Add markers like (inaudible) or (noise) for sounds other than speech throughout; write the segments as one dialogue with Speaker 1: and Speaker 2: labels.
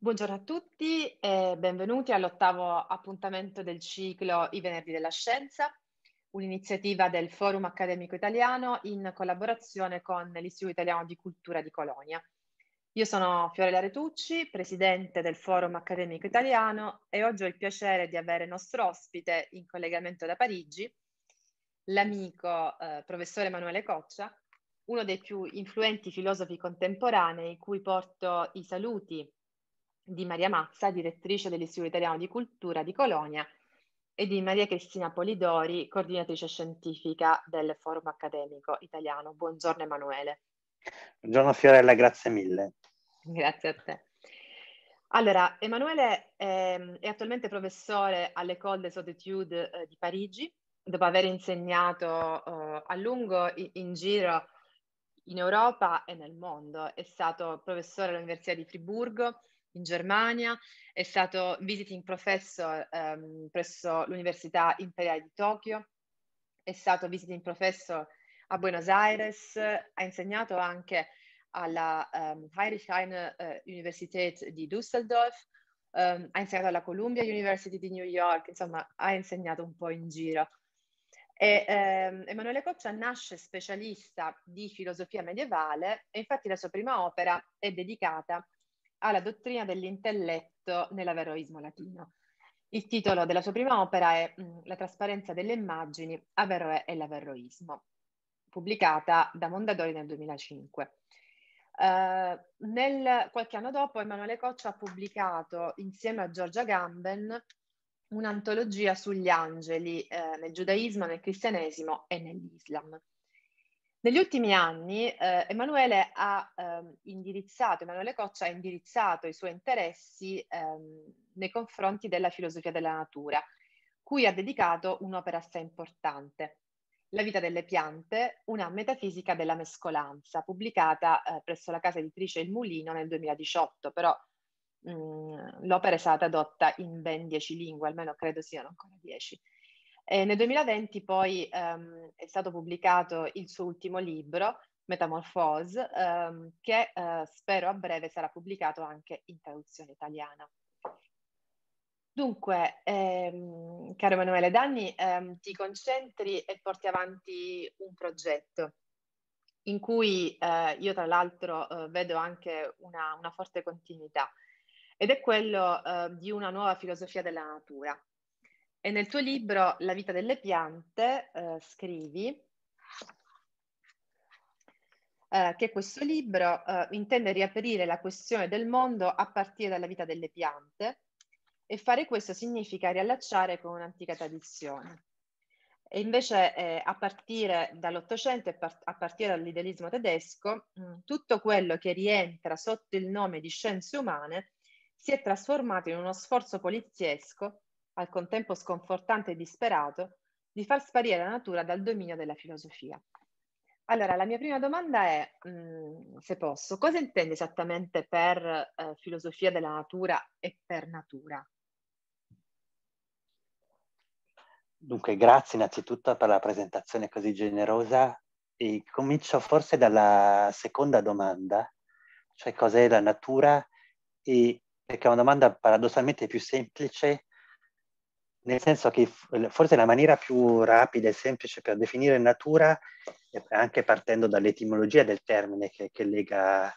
Speaker 1: Buongiorno a tutti e benvenuti all'ottavo appuntamento del ciclo I Venerdì della Scienza, un'iniziativa del Forum Accademico Italiano in collaborazione con l'Istituto Italiano di Cultura di Colonia. Io sono Fiorella Retucci, presidente del Forum Accademico Italiano e oggi ho il piacere di avere nostro ospite in collegamento da Parigi l'amico eh, professore Emanuele Coccia, uno dei più influenti filosofi contemporanei cui porto i saluti di Maria Mazza, direttrice dell'Istituto Italiano di Cultura di Colonia, e di Maria Cristina Polidori, coordinatrice scientifica del Forum Accademico Italiano. Buongiorno Emanuele.
Speaker 2: Buongiorno Fiorella, grazie mille.
Speaker 1: Grazie a te. Allora, Emanuele eh, è attualmente professore all'École des Hautes eh, di Parigi, dopo aver insegnato eh, a lungo in, in giro in Europa e nel mondo. È stato professore all'Università di Friburgo, in Germania, è stato visiting professor ehm, presso l'Università Imperiale di Tokyo, è stato visiting professor a Buenos Aires, ha insegnato anche alla um, ehm, Heinrich eh, Heine uh, Universität di Düsseldorf, um, ha insegnato alla Columbia University di New York, insomma ha insegnato un po' in giro. E, ehm, Emanuele Coccia nasce specialista di filosofia medievale e infatti la sua prima opera è dedicata alla dottrina dell'intelletto nell'averoismo latino. Il titolo della sua prima opera è mm, La trasparenza delle immagini, Averroè e l'averoismo, pubblicata da Mondadori nel 2005. Eh, nel, qualche anno dopo Emanuele Coccia ha pubblicato insieme a Giorgia Gamben un'antologia sugli angeli eh, nel giudaismo, nel cristianesimo e nell'islam. Negli ultimi anni eh, Emanuele, ha, eh, Emanuele Coccia ha indirizzato i suoi interessi eh, nei confronti della filosofia della natura, cui ha dedicato un'opera assai importante, La vita delle piante, una metafisica della mescolanza, pubblicata eh, presso la casa editrice Il Mulino nel 2018, però mh, mm, l'opera è stata adotta in ben dieci lingue, almeno credo siano ancora dieci. E eh, nel 2020 poi um, è stato pubblicato il suo ultimo libro, Metamorphose, um, che uh, spero a breve sarà pubblicato anche in traduzione italiana. Dunque, ehm, caro Emanuele Danni, ehm, ti concentri e porti avanti un progetto in cui eh, io tra l'altro eh, vedo anche una, una, forte continuità ed è quello eh, di una nuova filosofia della natura e nel tuo libro La vita delle piante eh, scrivi eh, che questo libro eh, intende riaprire la questione del mondo a partire dalla vita delle piante e fare questo significa riallacciare con un'antica tradizione. E invece eh, a partire dall'Ottocento e par- a partire dall'idealismo tedesco, mh, mm, tutto quello che rientra sotto il nome di scienze umane si è trasformato in uno sforzo poliziesco al contempo sconfortante e disperato, di far sparire la natura dal dominio della filosofia. Allora, la mia prima domanda è, mh, mm, se posso, cosa intende esattamente per eh, filosofia della natura e per natura?
Speaker 2: Dunque, grazie innanzitutto per la presentazione così generosa e comincio forse dalla seconda domanda, cioè cos'è la natura e perché è una domanda paradossalmente più semplice nel senso che forse la maniera più rapida e semplice per definire natura, anche partendo dall'etimologia del termine che, che lega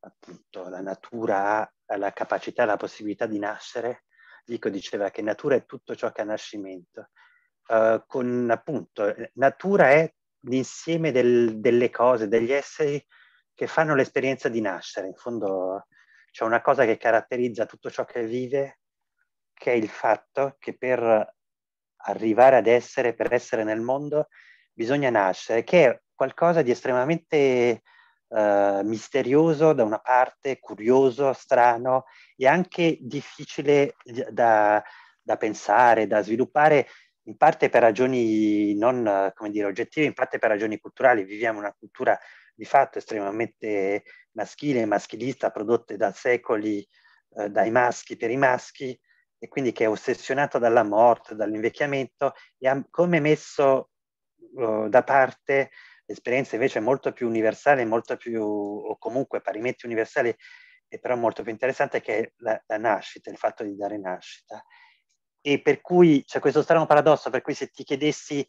Speaker 2: appunto la natura alla capacità, alla possibilità di nascere, Vico diceva che natura è tutto ciò che ha nascimento, uh, con appunto eh, natura è l'insieme del, delle cose, degli esseri che fanno l'esperienza di nascere, in fondo c'è una cosa che caratterizza tutto ciò che vive che è il fatto che per arrivare ad essere, per essere nel mondo, bisogna nascere, che è qualcosa di estremamente eh, misterioso da una parte, curioso, strano e anche difficile da, da pensare, da sviluppare, in parte per ragioni non, come dire, oggettive, in parte per ragioni culturali. Viviamo una cultura di fatto estremamente maschile, maschilista, prodotte da secoli eh, dai maschi per i maschi, e quindi che è ossessionata dalla morte, dall'invecchiamento e ha come messo uh, da parte l'esperienza invece molto più universale, molto più, o comunque parimenti universale, e però molto più interessante, che è la, la nascita, il fatto di dare nascita. E per cui c'è questo strano paradosso, per cui se ti chiedessi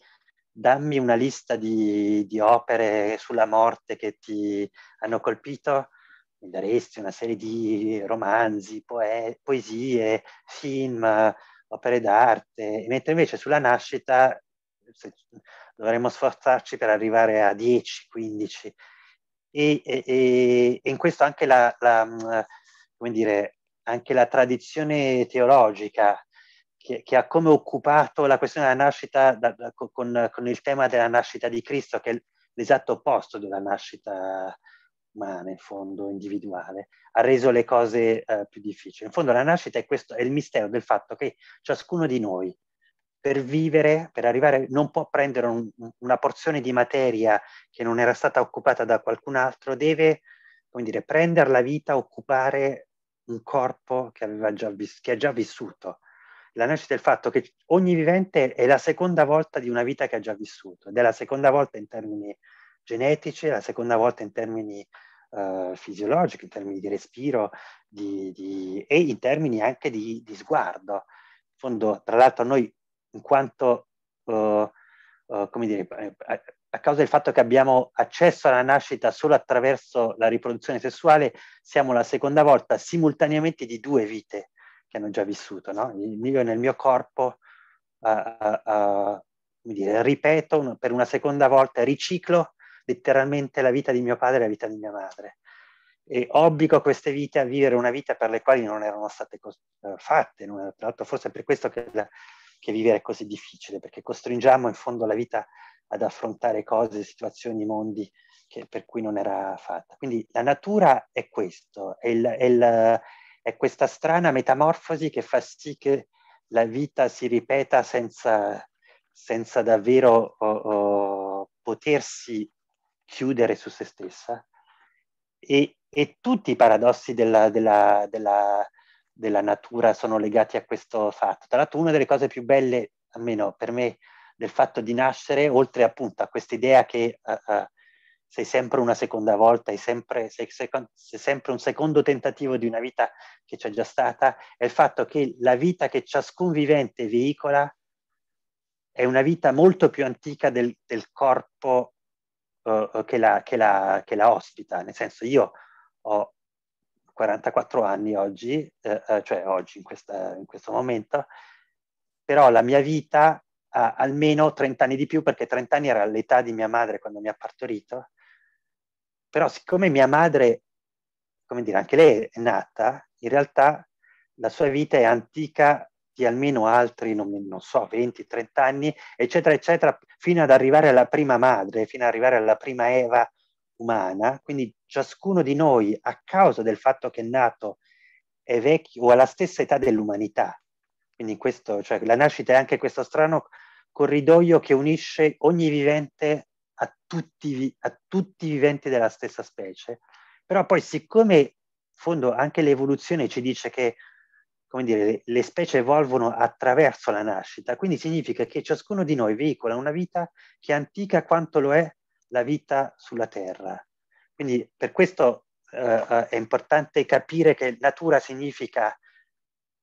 Speaker 2: dammi una lista di, di opere sulla morte che ti hanno colpito, mi daresti una serie di romanzi, poe- poesie, film, opere d'arte, mentre invece sulla nascita dovremmo sforzarci per arrivare a 10, 15. E, e, e in questo anche la, la, mm, dire, anche la tradizione teologica che, che, ha come occupato la questione della nascita da, da, con, con, il tema della nascita di Cristo, che è l'esatto opposto della nascita umana, in fondo individuale, ha reso le cose eh, più difficili. In fondo la nascita è, questo, è il mistero del fatto che ciascuno di noi per vivere, per arrivare, non può prendere un, una porzione di materia che non era stata occupata da qualcun altro, deve, come dire, prendere la vita, occupare un corpo che, aveva già, vis- che ha già vissuto. La nascita è il fatto che ogni vivente è la seconda volta di una vita che ha già vissuto, ed è la seconda volta in termini genetici, la seconda volta in termini uh, fisiologici, in termini di respiro di, di, e in termini anche di, di, sguardo. In fondo, tra l'altro, noi in quanto, uh, uh, come dire, a, a causa del fatto che abbiamo accesso alla nascita solo attraverso la riproduzione sessuale, siamo la seconda volta simultaneamente di due vite che hanno già vissuto. No? Io nel mio corpo Uh, uh, uh, dire, ripeto per una seconda volta, riciclo letteralmente la vita di mio padre e la vita di mia madre. E obbligo queste vite a vivere una vita per le quali non erano state eh, fatte, tra l'altro forse è per questo che, la, che vivere è così difficile, perché costringiamo in fondo la vita ad affrontare cose, situazioni, mondi che, per cui non era fatta. Quindi la natura è questo, è, il, è, il, è questa strana metamorfosi che fa sì che la vita si ripeta senza, senza davvero oh, oh, potersi chiudere su se stessa e, e tutti i paradossi della, della, della, della, natura sono legati a questo fatto. Tra l'altro una delle cose più belle, almeno per me, del fatto di nascere, oltre appunto a questa idea che uh, uh, sei sempre una seconda volta, sei sempre, sei, sei, sei sempre, un secondo tentativo di una vita che c'è già stata, è il fatto che la vita che ciascun vivente veicola è una vita molto più antica del, del corpo uh, che, la, che, la, che, la, ospita. Nel senso, io ho 44 anni oggi, uh, cioè oggi in, questa, in, questo momento, però la mia vita ha almeno 30 anni di più, perché 30 anni era l'età di mia madre quando mi ha partorito, però siccome mia madre, come dire, anche lei è nata, in realtà la sua vita è antica di almeno altri, non, non so, 20-30 anni, eccetera, eccetera, fino ad arrivare alla prima madre, fino ad arrivare alla prima Eva umana. Quindi ciascuno di noi, a causa del fatto che è nato, è vecchio o alla stessa età dell'umanità. Quindi questo, cioè, la nascita è anche questo strano corridoio che unisce ogni vivente a tutti, a tutti i viventi della stessa specie. Però poi siccome in fondo anche l'evoluzione ci dice che come dire, le specie evolvono attraverso la nascita, quindi significa che ciascuno di noi veicola una vita che è antica quanto lo è la vita sulla Terra. Quindi per questo eh, eh è importante capire che natura significa,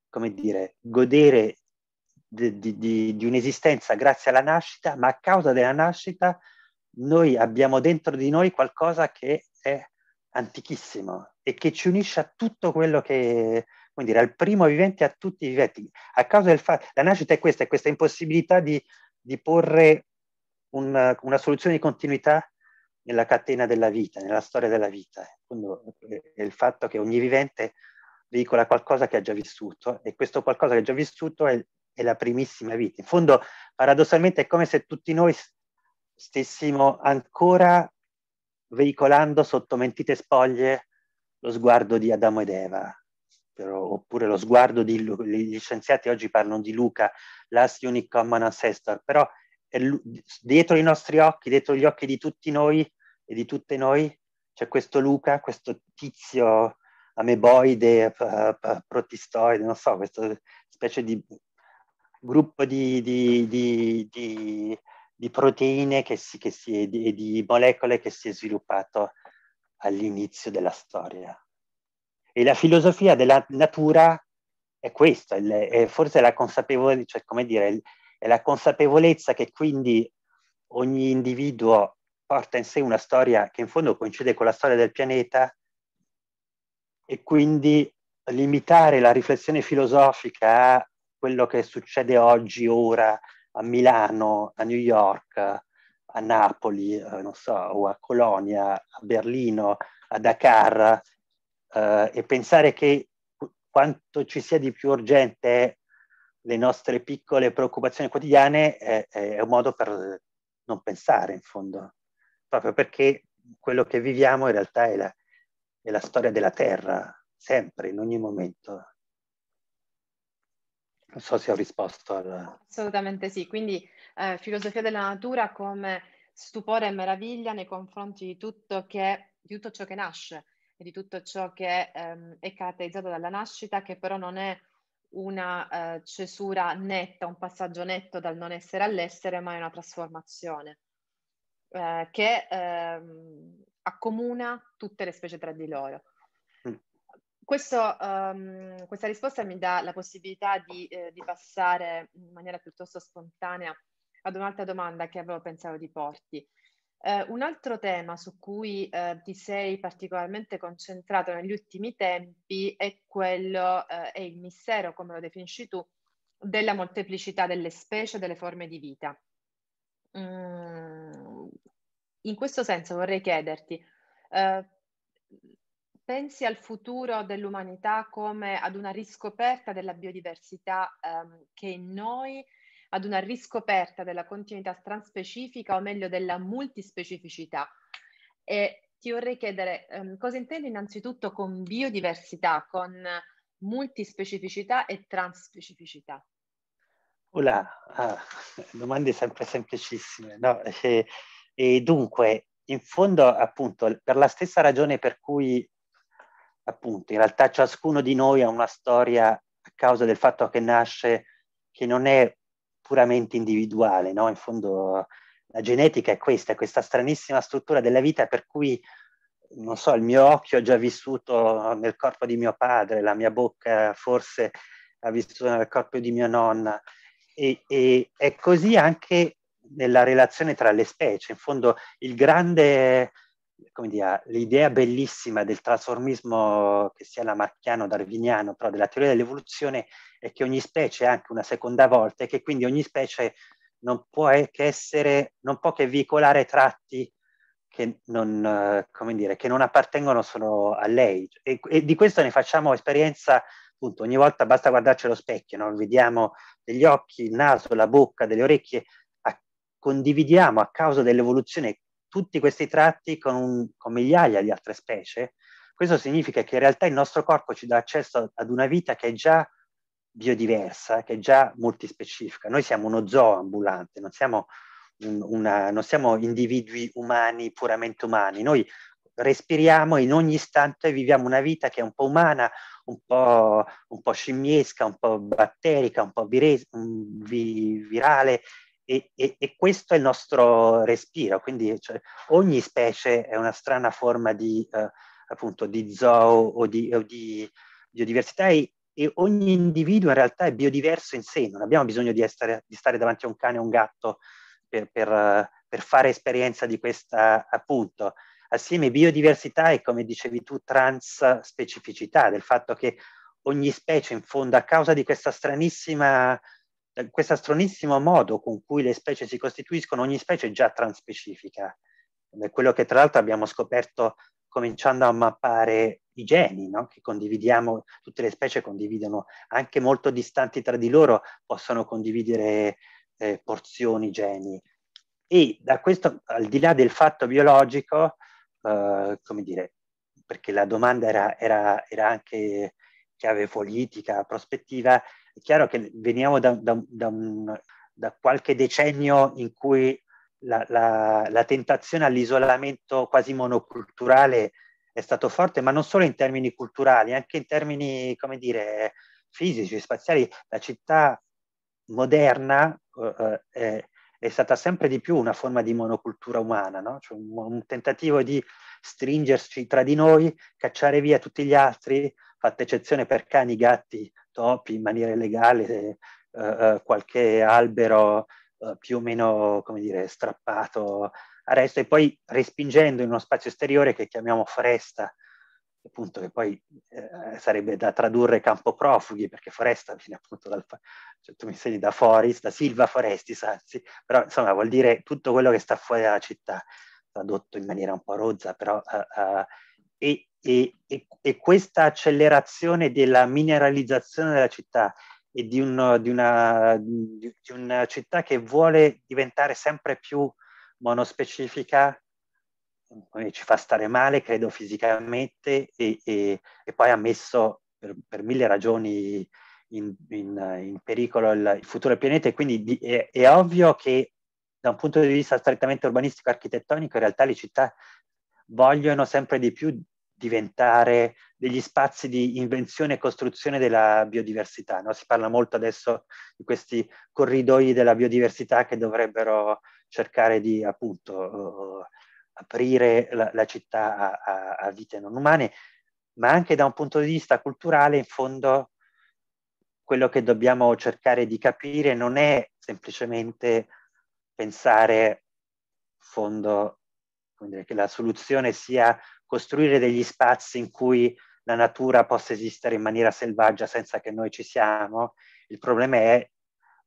Speaker 2: come dire, godere di, di, di un'esistenza grazie alla nascita, ma a causa della nascita noi abbiamo dentro di noi qualcosa che è antichissimo e che ci unisce a tutto quello che, come dire, al primo vivente a tutti i viventi. A causa del fatto, la nascita è questa, è questa impossibilità di, di porre una, una soluzione di continuità nella catena della vita, nella storia della vita. Quindi eh, è il fatto che ogni vivente veicola qualcosa che ha già vissuto e questo qualcosa che ha già vissuto è, è la primissima vita. In fondo, paradossalmente, è come se tutti noi stessimo ancora veicolando sotto mentite spoglie lo sguardo di Adamo ed Eva, all'estero, oppure lo sguardo di, Luca, gli scienziati oggi parlano di Luca, last unique common ancestor, però dietro i nostri occhi, dietro gli occhi di tutti noi e di tutte noi, c'è questo Luca, questo tizio ameboide, protistoide, non so, questa specie di gruppo di, di, di, di proteine che si, si, e di molecole che si è sviluppato all'inizio della storia. E la filosofia della natura è questa, è forse la consapevolezza, cioè, come dire, è la consapevolezza che quindi ogni individuo porta in sé una storia che in fondo coincide con la storia del pianeta e quindi limitare la riflessione filosofica a quello che succede oggi, ora, a Milano, a New York, a Napoli, eh, non so, o a Colonia, a Berlino, a Dakar, eh, e pensare che quanto ci sia di più urgente le nostre piccole preoccupazioni quotidiane è, è un modo per non pensare in fondo, proprio perché quello che viviamo in realtà è la, è la storia della Terra, sempre, in ogni momento. Non so se ho risposto al...
Speaker 1: Assolutamente sì, quindi eh, filosofia della natura come stupore e meraviglia nei confronti di tutto, che, di tutto ciò che nasce, e di tutto ciò che ehm, è caratterizzato dalla nascita, che però non è una eh, cesura netta, un passaggio netto dal non essere all'essere, ma è una trasformazione eh, che ehm, accomuna tutte le specie tra di loro. Mm. Questo, um, questa risposta mi dà la possibilità di, eh, di, passare in maniera piuttosto spontanea ad un'altra domanda che avevo pensato di porti, eh, un altro tema su cui eh, ti sei particolarmente concentrato negli ultimi tempi è quello, eh, è il mistero, come lo definisci tu, della molteplicità delle specie e delle forme di vita. Mm, in questo senso vorrei chiederti, eh, pensi al futuro dell'umanità come ad una riscoperta della biodiversità ehm, che in noi ad una riscoperta della continuità transpecifica o meglio della multispecificità. E ti vorrei chiedere um, cosa intendi innanzitutto con biodiversità, con multispecificità e transspecificità?
Speaker 2: Hola, ah, domande sempre semplicissime. No? E, eh, e dunque, in fondo, appunto, per la stessa ragione per cui, appunto, in realtà ciascuno di noi ha una storia a causa del fatto che nasce, che non è puramente individuale, no? In fondo la genetica è questa, è questa stranissima struttura della vita per cui, non so, il mio occhio ha già vissuto nel corpo di mio padre, la mia bocca forse ha vissuto nel corpo di mia nonna e, e è così anche nella relazione tra le specie. In fondo il grande dire, l'idea bellissima del trasformismo che sia lamarchiano, darwiniano, però della teoria dell'evoluzione è che ogni specie è anche una seconda volta e che quindi ogni specie non può che essere, non può che veicolare tratti che non, dire, che non appartengono solo a lei. E, e, di questo ne facciamo esperienza appunto ogni volta basta guardarci allo specchio, no? vediamo degli occhi, il naso, la bocca, delle orecchie, a, condividiamo a causa dell'evoluzione tutti questi tratti con, un, con migliaia di altre specie, questo significa che in realtà il nostro corpo ci dà accesso ad una vita che è già biodiversa, che è già multispecifica. Noi siamo uno zoo ambulante, non siamo, un, una, non siamo individui umani, puramente umani. Noi respiriamo in ogni istante e viviamo una vita che è un po' umana, un po', un po scimmiesca, un po' batterica, un po' vire, vi, virale e, e, e, questo è il nostro respiro, quindi cioè, ogni specie è una strana forma di, eh, appunto, di zoo o di, o di biodiversità e, e, ogni individuo in realtà è biodiverso in sé, non abbiamo bisogno di, essere, di stare davanti a un cane o un gatto per, per, per fare esperienza di questa appunto. Assieme biodiversità e come dicevi tu transspecificità, del fatto che ogni specie in fondo a causa di questa stranissima eh, questo stranissimo modo con cui le specie si costituiscono, ogni specie è già transpecifica. È quello che tra l'altro abbiamo scoperto cominciando a mappare i geni, no? che condividiamo, tutte le specie condividono, anche molto distanti tra di loro, possono condividere eh, porzioni, geni. E da questo, al di là del fatto biologico, eh, come dire, perché la domanda era, era, era anche chiave politica, prospettiva, è chiaro che veniamo da, da, da, un, da qualche decennio in cui la, la, la, tentazione all'isolamento quasi monoculturale è stato forte, ma non solo in termini culturali, anche in termini, come dire, fisici, spaziali. La città moderna eh, eh è, è, stata sempre di più una forma di monocultura umana, no? cioè un, un tentativo di stringerci tra di noi, cacciare via tutti gli altri, fatta eccezione per cani, gatti, topi in maniera illegale, eh, eh, qualche albero eh, più o meno, come dire, strappato a resto e poi respingendo in uno spazio esteriore che chiamiamo foresta, appunto che poi eh, sarebbe da tradurre campo profughi, perché foresta viene appunto dal, cioè, tu mi insegni da forest, da silva foresti, anzi, però insomma vuol dire tutto quello che sta fuori dalla città, tradotto in maniera un po' rozza, però eh, eh, e e, e, e questa accelerazione della mineralizzazione della città e di, un, di, una, di, una, città che vuole diventare sempre più monospecifica ci fa stare male, credo, fisicamente e, e, e poi ha messo per, per mille ragioni in, in, in pericolo il, il, futuro del pianeta e quindi di, è, è, ovvio che da un punto di vista strettamente urbanistico architettonico in realtà le città vogliono sempre di più diventare degli spazi di invenzione e costruzione della biodiversità. No? Si parla molto adesso di questi corridoi della biodiversità che dovrebbero cercare di appunto aprire la, la città a, a, vite non umane, ma anche da un punto di vista culturale, in fondo, quello che dobbiamo cercare di capire non è semplicemente pensare, in fondo, dire, che la soluzione sia costruire degli spazi in cui la natura possa esistere in maniera selvaggia senza che noi ci siamo, il problema è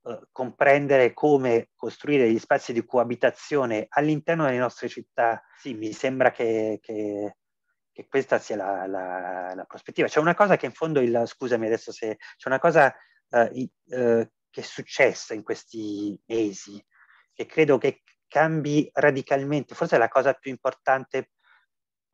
Speaker 2: eh, comprendere come costruire gli spazi di coabitazione all'interno delle nostre città. Sì, mi sembra che, che che questa sia la, la, la, prospettiva. C'è una cosa che in fondo, il, scusami adesso se c'è una cosa uh, i, eh, che è successa in questi mesi, che credo che cambi radicalmente, forse è la cosa più importante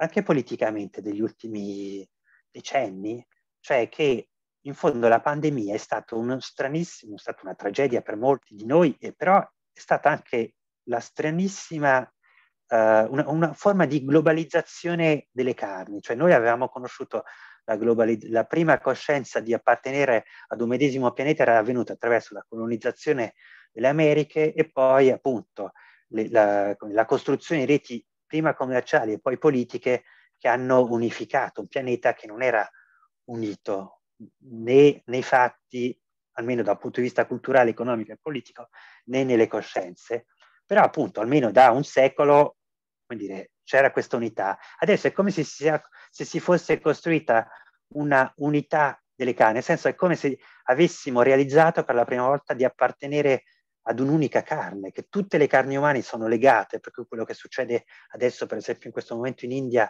Speaker 2: anche politicamente degli ultimi decenni, cioè che in fondo la pandemia è stato uno stranissimo, è stata una tragedia per molti di noi, e però è stata anche la stranissima, uh, una, una, forma di globalizzazione delle carni, cioè noi avevamo conosciuto la, globali- la prima coscienza di appartenere ad un medesimo pianeta era avvenuta attraverso la colonizzazione delle Americhe e poi appunto le, la, la, costruzione di reti prima commerciali e poi politiche, che hanno unificato un pianeta che non era unito né nei fatti, almeno dal punto di vista culturale, economico e politico, né nelle coscienze. Però appunto, almeno da un secolo, come dire, c'era questa unità. Adesso è come se si, se si fosse costruita una unità delle canne, nel senso è come se avessimo realizzato per la prima volta di appartenere ad un'unica carne, che tutte le carni umane sono legate, perché quello che succede adesso, per esempio in questo momento in India,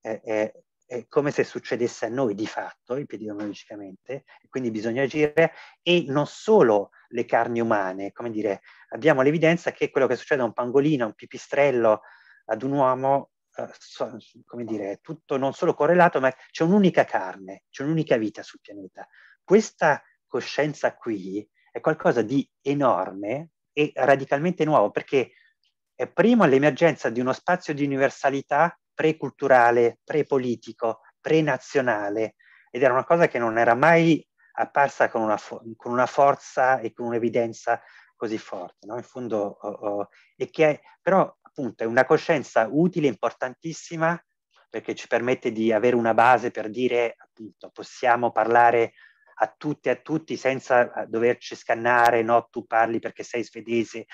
Speaker 2: è, è, è come se succedesse a noi di fatto, epidemiologicamente, quindi bisogna agire, e non solo le carni umane, come dire, abbiamo l'evidenza che quello che succede a un pangolino, a un pipistrello, ad un uomo, eh, so, come dire, è tutto non solo correlato, ma c'è un'unica carne, c'è un'unica vita sul pianeta. Questa coscienza qui è qualcosa di enorme e radicalmente nuovo, perché è primo l'emergenza di uno spazio di universalità preculturale, prepolitico, pre-nazionale, ed era una cosa che non era mai apparsa con una, fo- con una forza e con un'evidenza così forte, no? in fondo, oh, oh, e che è, però appunto è una coscienza utile, importantissima, perché ci permette di avere una base per dire appunto possiamo parlare a tutte e a tutti senza eh, doverci scannare, no, tu parli perché sei svedese,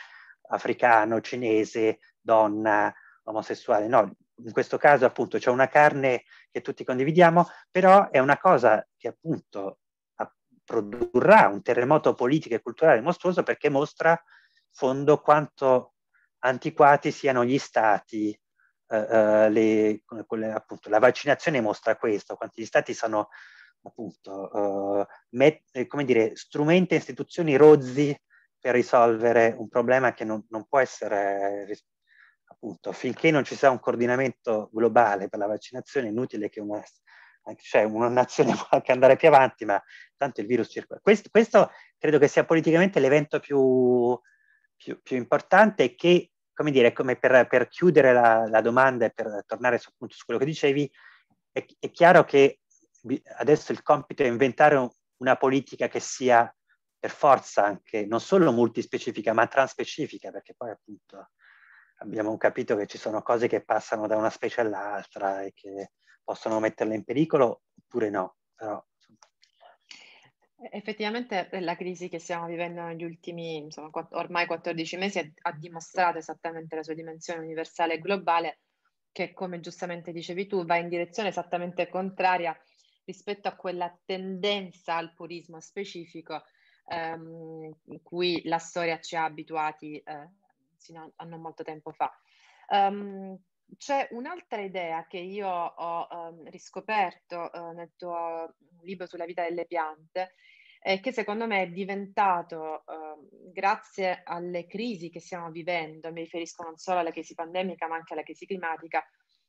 Speaker 2: africano, cinese, donna, omosessuale, no, in questo caso appunto c'è una carne che tutti condividiamo, però è una cosa che appunto produrrà un terremoto politico e culturale mostruoso perché mostra fondo quanto antiquati siano gli stati. Eh, eh le, appunto, la vaccinazione mostra questo, quanti gli stati sono appunto, eh, eh, come dire, strumenti e istituzioni rozzi per risolvere un problema che non, non può essere, appunto, finché non ci sia un coordinamento globale per la vaccinazione, è inutile che una, cioè una nazione (laughs) possa andare più avanti, ma tanto il virus circola. Questo, questo credo che sia politicamente l'evento più, più, più importante che, come dire, come per, per chiudere la, la, domanda e per tornare su, appunto, su quello che dicevi, è, è chiaro che adesso il compito è inventare una politica che sia per forza anche non solo multispecifica ma transpecifica perché poi appunto abbiamo capito che ci sono cose che passano da una specie all'altra e che possono metterle in pericolo oppure no. Però...
Speaker 1: Effettivamente la crisi che stiamo vivendo negli ultimi insomma, ormai 14 mesi ha dimostrato esattamente la sua dimensione universale e globale che come giustamente dicevi tu va in direzione esattamente contraria rispetto a quella tendenza al purismo specifico ehm, in cui la storia ci ha abituati eh, sino a non molto tempo fa. Um, c'è un'altra idea che io ho um, riscoperto uh, nel tuo libro sulla vita delle piante, eh, che secondo me è diventato, uh, grazie alle crisi che stiamo vivendo, mi riferisco non solo alla crisi pandemica ma anche alla crisi climatica,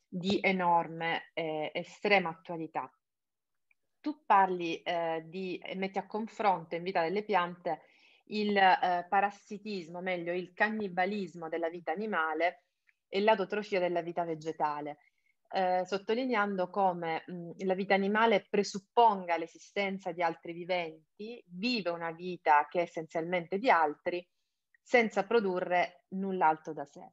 Speaker 1: di enorme e eh, estrema attualità tu parli eh, di, eh, metti a confronto in vita delle piante il eh, parassitismo, meglio il cannibalismo della vita animale e l'adotrofia della vita vegetale, eh, sottolineando come mh, mm, la vita animale presupponga l'esistenza di altri viventi, vive una vita che è essenzialmente di altri, senza produrre null'altro da sé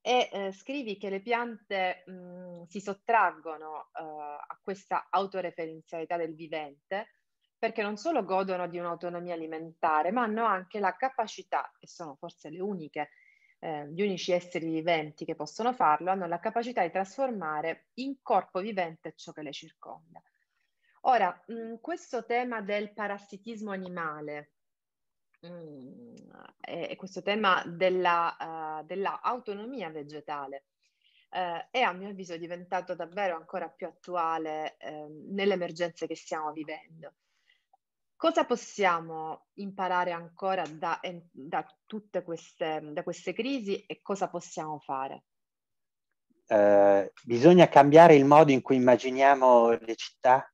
Speaker 1: e eh, scrivi che le piante mh, si sottraggono eh, a questa autoreferenzialità del vivente perché non solo godono di un'autonomia alimentare, ma hanno anche la capacità, e sono forse le uniche, eh, gli unici esseri viventi che possono farlo, hanno la capacità di trasformare in corpo vivente ciò che le circonda. Ora, mh, questo tema del parassitismo animale, mh, mm, eh, è, questo tema della, uh, dell'autonomia vegetale. Uh, è a mio avviso diventato davvero ancora più attuale uh, ehm, nelle emergenze che stiamo vivendo. Cosa possiamo imparare ancora da, da tutte queste, da queste crisi e cosa possiamo fare?
Speaker 2: Uh, bisogna cambiare il modo in cui immaginiamo le città,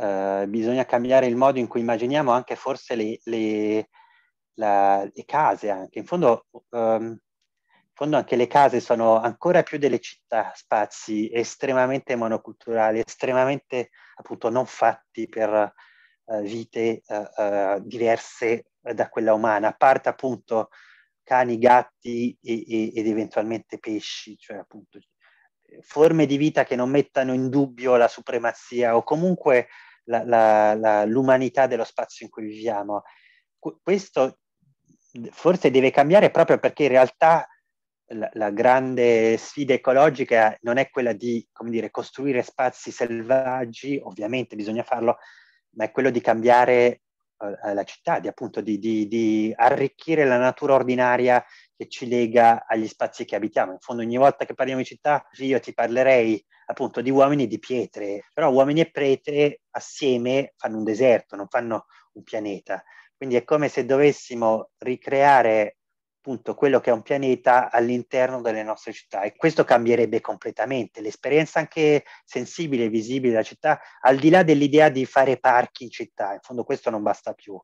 Speaker 2: eh, bisogna cambiare il modo in cui immaginiamo anche forse le, le, la, le case. Anche. In fondo, um, in fondo anche le case sono ancora più delle città, spazi estremamente monoculturali, estremamente appunto non fatti per uh, vite uh, diverse da quella umana, a parte appunto cani, gatti e, e, ed eventualmente pesci, cioè appunto forme di vita che non mettano in dubbio la supremazia o comunque la, la, la, l'umanità dello spazio in cui viviamo. Questo forse deve cambiare proprio perché in realtà la, grande sfida ecologica non è quella di dire, costruire spazi selvaggi, ovviamente bisogna farlo, ma è quello di cambiare uh, la città, di, appunto, di, di, di arricchire la natura ordinaria che ci lega agli spazi che abitiamo. In fondo ogni volta che parliamo di città io ti parlerei appunto di uomini e di pietre, però uomini e prete assieme fanno un deserto, non fanno un pianeta. Quindi è come se dovessimo ricreare appunto quello che è un pianeta all'interno delle nostre città e questo cambierebbe completamente l'esperienza anche sensibile e visibile della città, al di là dell'idea di fare parchi in città, in fondo questo non basta più.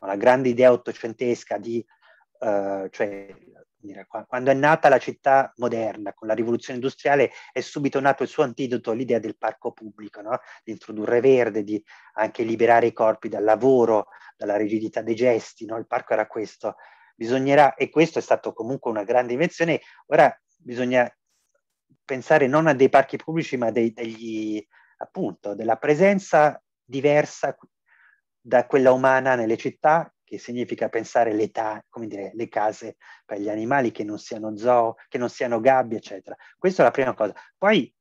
Speaker 2: La grande idea ottocentesca di eh, cioè quando è nata la città moderna con la rivoluzione industriale è subito nato il suo antidoto all'idea del parco pubblico, no? di introdurre verde, di anche liberare i corpi dal lavoro, dalla rigidità dei gesti, no? il parco era questo. Bisognerà, e questo è stato comunque una grande invenzione, ora bisogna pensare non a dei parchi pubblici ma dei, degli, appunto, della presenza diversa da quella umana nelle città che significa pensare l'età, come dire, le case per gli animali che non siano zoo, che non siano gabbie, eccetera. Questa è la prima cosa. Poi,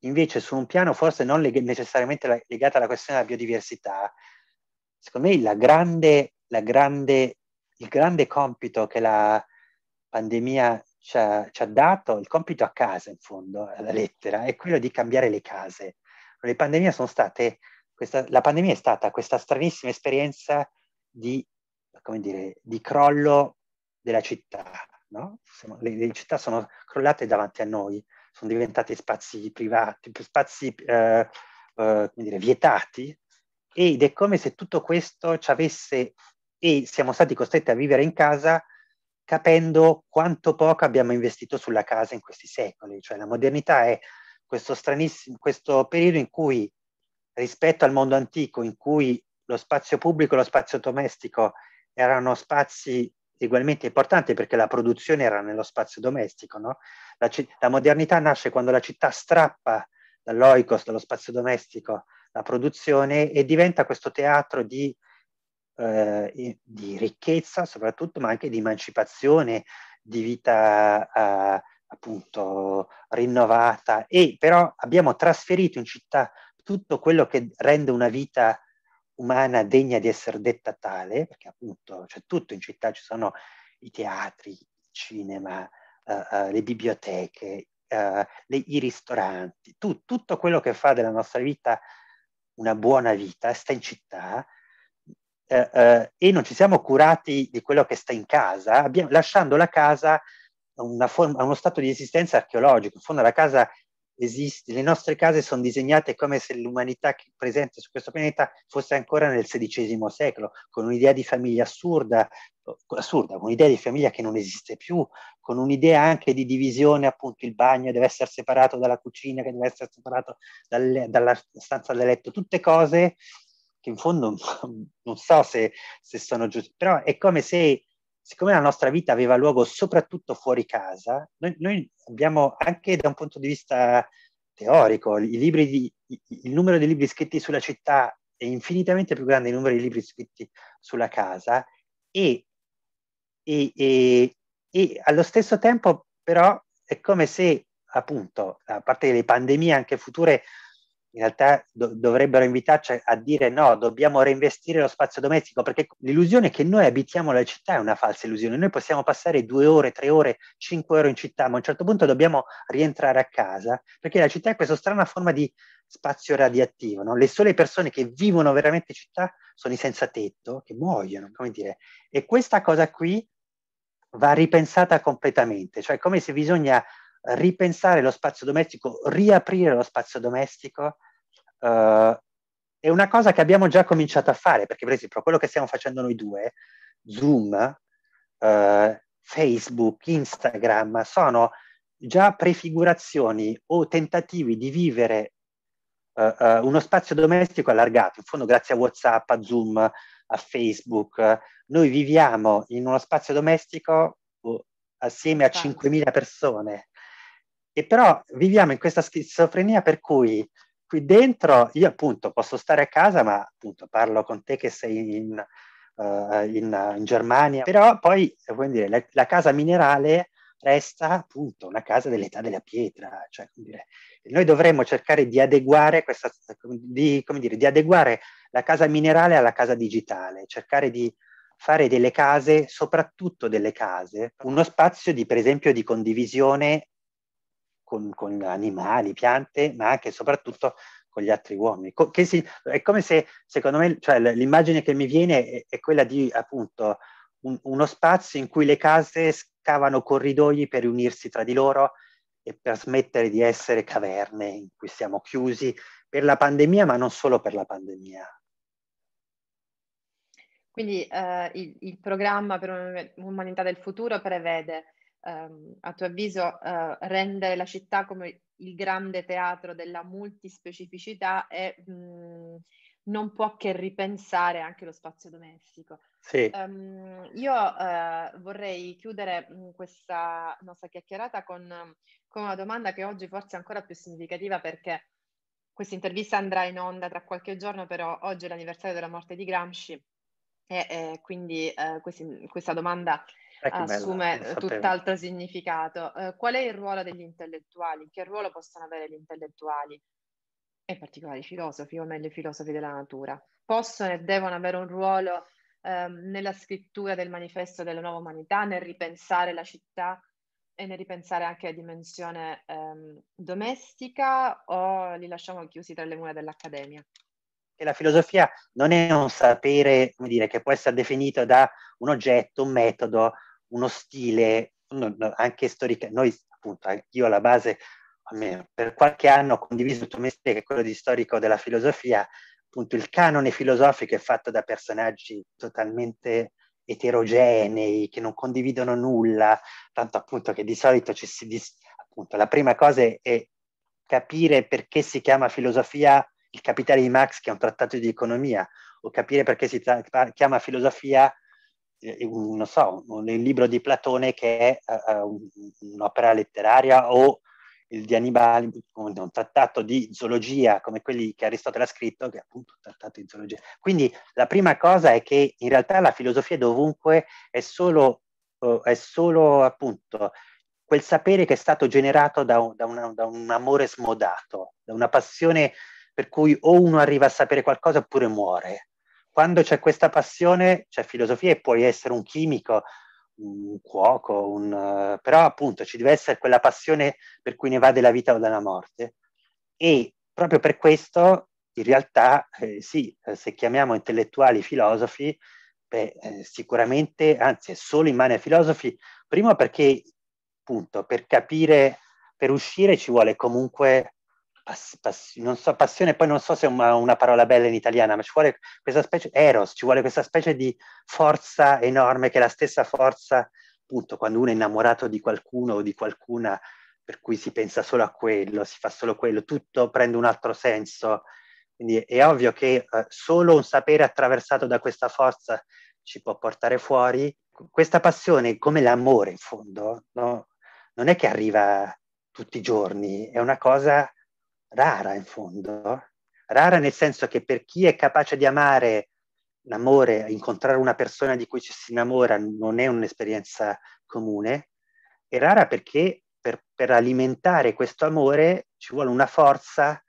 Speaker 2: invece, su un piano forse non leg- necessariamente legato alla questione della biodiversità, secondo me la grande, la grande, il grande compito che la pandemia ci ha, ci ha, dato, il compito a casa in fondo, alla lettera, è quello di cambiare le case. Le pandemie sono state, questa, la pandemia è stata questa stranissima esperienza di come dire, di crollo della città. No? Sono, le, le, città sono crollate davanti a noi, sono diventate spazi privati, spazi eh, eh, dire, vietati ed è come se tutto questo ci avesse e siamo stati costretti a vivere in casa capendo quanto poco abbiamo investito sulla casa in questi secoli, cioè la modernità è questo stranissimo questo periodo in cui rispetto al mondo antico in cui lo spazio pubblico, e lo spazio domestico erano spazi ugualmente importanti perché la produzione era nello spazio domestico. No? La, la, modernità nasce quando la città strappa dall'oikos, dallo spazio domestico, la produzione e diventa questo teatro di, eh, di ricchezza soprattutto, ma anche di emancipazione, di vita eh, appunto rinnovata. E però abbiamo trasferito in città tutto quello che rende una vita umana degna di essere detta tale, perché appunto c'è cioè, tutto in città, ci sono i teatri, il cinema, uh, uh, le biblioteche, uh, le, i ristoranti, tu, tutto quello che fa della nostra vita una buona vita sta in città e non ci siamo curati di quello che sta in casa, abbiamo, lasciando la casa a, forma, a uno stato di esistenza archeologico, in fondo la casa esiste, le nostre case sono disegnate come se l'umanità presente su questo pianeta fosse ancora nel XVI secolo, con un'idea di famiglia assurda, assurda un'idea di famiglia che non esiste più, con un'idea anche di divisione, appunto il bagno deve essere separato dalla cucina, che deve essere separato dal, dalla stanza da letto, tutte cose che in fondo (laughs) non so se, se sono giuste, però è come se siccome la nostra vita aveva luogo soprattutto fuori casa, noi, noi abbiamo anche da un punto di vista teorico, di, il numero di libri scritti sulla città è infinitamente più grande del numero di libri scritti sulla casa e, e, e, e allo stesso tempo però è come se appunto, a parte le pandemie anche future, in realtà do- dovrebbero invitarci a dire no, dobbiamo reinvestire lo spazio domestico, perché l'illusione che noi abitiamo la città è una falsa illusione. Noi possiamo passare due ore, tre ore, cinque ore in città, ma a un certo punto dobbiamo rientrare a casa, perché la città è questa strana forma di spazio radioattivo. No? Le sole persone che vivono veramente in città sono i senza tetto, che muoiono, come dire. E questa cosa qui va ripensata completamente, cioè come se bisogna ripensare lo spazio domestico, riaprire lo spazio domestico, eh, è una cosa che abbiamo già cominciato a fare, perché per esempio quello che stiamo facendo noi due, Zoom, eh, Facebook, Instagram, sono già prefigurazioni o tentativi di vivere eh, eh uno spazio domestico allargato. In fondo grazie a WhatsApp, a Zoom, a Facebook, noi viviamo in uno spazio domestico oh, assieme a 5.000 esatto. persone e però viviamo in questa schizofrenia per cui qui dentro io appunto posso stare a casa, ma appunto parlo con te che sei in, uh, in, in Germania, però poi eh, dire, la, la, casa minerale resta appunto una casa dell'età della pietra, cioè dire, noi dovremmo cercare di adeguare, questa, di, dire, di adeguare la casa minerale alla casa digitale, cercare di fare delle case, soprattutto delle case, uno spazio di, per esempio di condivisione con, con, animali, piante, ma anche e soprattutto con gli altri uomini. Co- si, è come se, secondo me, cioè, l'immagine che mi viene è, è quella di appunto un, uno spazio in cui le case scavano corridoi per riunirsi tra di loro e per smettere di essere caverne in cui siamo chiusi per la pandemia, ma non solo per la pandemia.
Speaker 1: Quindi eh, il, il, programma per un'umanità del futuro prevede ehm, a tuo avviso eh, rendere la città come il grande teatro della multispecificità e mh, mm, non può che ripensare anche lo spazio domestico. Sì. Um, io uh, vorrei chiudere mh, mm, questa nostra chiacchierata con, con, una domanda che oggi forse è ancora più significativa perché questa intervista andrà in onda tra qualche giorno, però oggi è l'anniversario della morte di Gramsci e, e eh, quindi uh, questi, questa domanda eh, assume eh, tutt'altro significato. Eh, qual è il ruolo degli intellettuali? Che ruolo possono avere gli intellettuali? In particolare i filosofi, o meglio i filosofi della natura. Possono e devono avere un ruolo ehm, nella scrittura del manifesto della nuova umanità, nel ripensare la città e nel ripensare anche la dimensione ehm, domestica o li lasciamo chiusi tra le mura dell'accademia?
Speaker 2: la filosofia non è un sapere, come dire, che può essere definito da un oggetto, un metodo, uno stile, anche storica, noi appunto, io alla base, per qualche anno ho condiviso il tuo mestiere, che è quello di storico della filosofia, appunto il canone filosofico è fatto da personaggi totalmente eterogenei, che non condividono nulla, tanto appunto che di solito ci si... Dis- appunto, la prima cosa è capire perché si chiama filosofia il capitale di Marx, che è un trattato di economia, o capire perché si tra- chiama filosofia eh, eh, non so, nel libro di Platone che è uh, un'opera letteraria o il di Annibale, un trattato di zoologia come quelli che Aristotele ha scritto, che è appunto un trattato di zoologia. Quindi la prima cosa è che in realtà la filosofia dovunque è solo, uh, è solo appunto quel sapere che è stato generato da, da, una, da un amore smodato, da una passione per cui o uno arriva a sapere qualcosa oppure muore quando c'è questa passione c'è filosofia e puoi essere un chimico, un cuoco, un, eh, però appunto ci deve essere quella passione per cui ne va della vita o della morte. E proprio per questo, in realtà, eh, sì, eh, se chiamiamo intellettuali filosofi, beh, eh, sicuramente, anzi, è solo in mano ai filosofi, primo perché, appunto, per capire, per uscire ci vuole comunque non so, passione, poi non so se è una, una, parola bella in italiano, ma ci vuole questa specie, eros, ci vuole questa specie di forza enorme che è la stessa forza, appunto, quando uno è innamorato di qualcuno o di qualcuna per cui si pensa solo a quello, si fa solo quello, tutto prende un altro senso. Quindi è ovvio che eh, solo un sapere attraversato da questa forza ci può portare fuori. Questa passione, come l'amore in fondo, no? non è che arriva tutti i giorni, è una cosa rara in fondo, rara nel senso che per chi è capace di amare l'amore, incontrare una persona di cui ci si innamora non è un'esperienza comune, è rara perché per, per alimentare questo amore ci vuole una forza,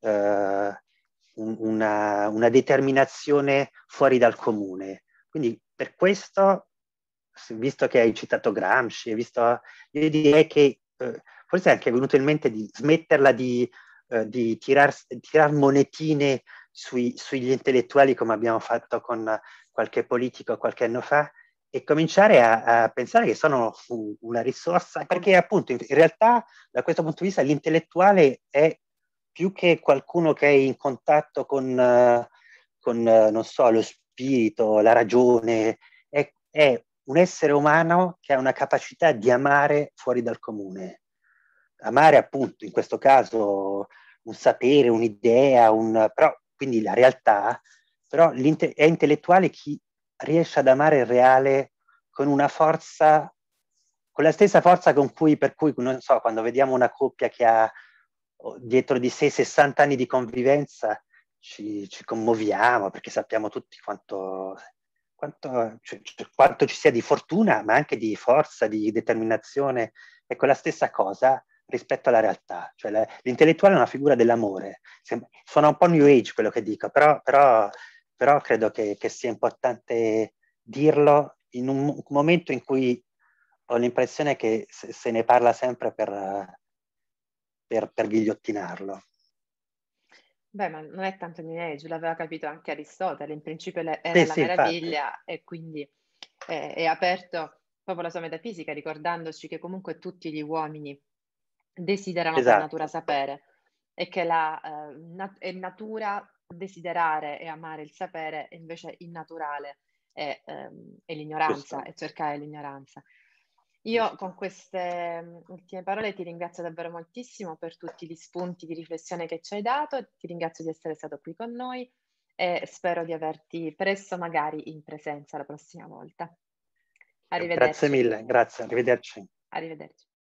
Speaker 2: eh, una, una, determinazione fuori dal comune. Quindi per questo, visto che hai citato Gramsci, visto, io direi che eh, forse è anche venuto in mente di smetterla di eh, di tirar, tirar monetine sui, sugli intellettuali come abbiamo fatto con qualche politico qualche anno fa e cominciare a, a pensare che sono una risorsa, perché appunto in, realtà da questo punto di vista l'intellettuale è più che qualcuno che è in contatto con, con non so, lo spirito, la ragione, è, è un essere umano che ha una capacità di amare fuori dal comune amare appunto in questo caso un sapere, un'idea, un, però, quindi la realtà, però è intellettuale chi riesce ad amare il reale con una forza, con la stessa forza con cui, per cui, non so, quando vediamo una coppia che ha oh, dietro di sé 60 anni di convivenza, ci, ci commuoviamo perché sappiamo tutti quanto, quanto, cioè, cioè, quanto ci sia di fortuna, ma anche di forza, di determinazione. Ecco, la stessa cosa rispetto alla realtà, cioè la, l'intellettuale è una figura dell'amore, Sem- suona un po' New Age quello che dico, però, però, però credo che, che, sia importante dirlo in un momento in cui ho l'impressione che se, se ne parla sempre per, per, per ghigliottinarlo.
Speaker 1: Beh, ma non è tanto New Age, l'aveva capito anche Aristotele, in principio era eh, la sì, meraviglia infatti. e quindi è, è aperto proprio la sua metafisica, ricordandoci che comunque tutti gli uomini desiderano esatto. per natura sapere e che la, eh, nat- è natura desiderare e amare il sapere e invece innaturale è, ehm, è l'ignoranza e cercare l'ignoranza. Io con queste mm, ultime parole ti ringrazio davvero moltissimo per tutti gli spunti di riflessione che ci hai dato, ti ringrazio di essere stato qui con noi e spero di averti presto magari in presenza la prossima volta. Arrivederci. Grazie mille,
Speaker 2: grazie, arrivederci.
Speaker 1: Arrivederci.